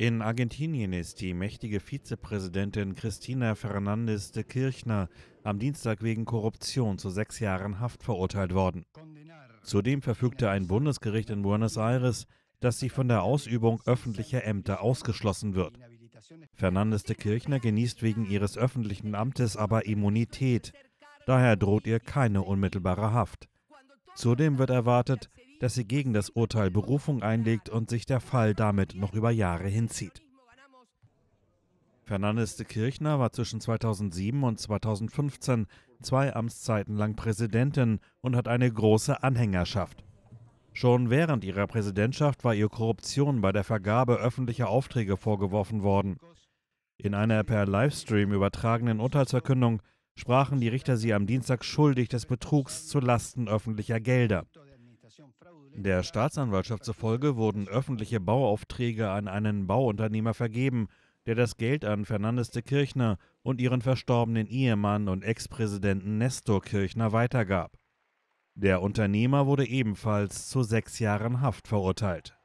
In Argentinien ist die mächtige Vizepräsidentin Cristina Fernández de Kirchner am Dienstag wegen Korruption zu sechs Jahren Haft verurteilt worden. Zudem verfügte ein Bundesgericht in Buenos Aires, dass sie von der Ausübung öffentlicher Ämter ausgeschlossen wird. Fernández de Kirchner genießt wegen ihres öffentlichen Amtes aber Immunität. Daher droht ihr keine unmittelbare Haft. Zudem wird erwartet, dass sie gegen das Urteil Berufung einlegt und sich der Fall damit noch über Jahre hinzieht. Fernandes de Kirchner war zwischen 2007 und 2015 zwei Amtszeiten lang Präsidentin und hat eine große Anhängerschaft. Schon während ihrer Präsidentschaft war ihr Korruption bei der Vergabe öffentlicher Aufträge vorgeworfen worden. In einer per Livestream übertragenen Urteilsverkündung sprachen die Richter sie am Dienstag schuldig des Betrugs zu Lasten öffentlicher Gelder. Der Staatsanwaltschaft zufolge wurden öffentliche Bauaufträge an einen Bauunternehmer vergeben, der das Geld an Fernandes de Kirchner und ihren verstorbenen Ehemann und Ex-Präsidenten Nestor Kirchner weitergab. Der Unternehmer wurde ebenfalls zu sechs Jahren Haft verurteilt.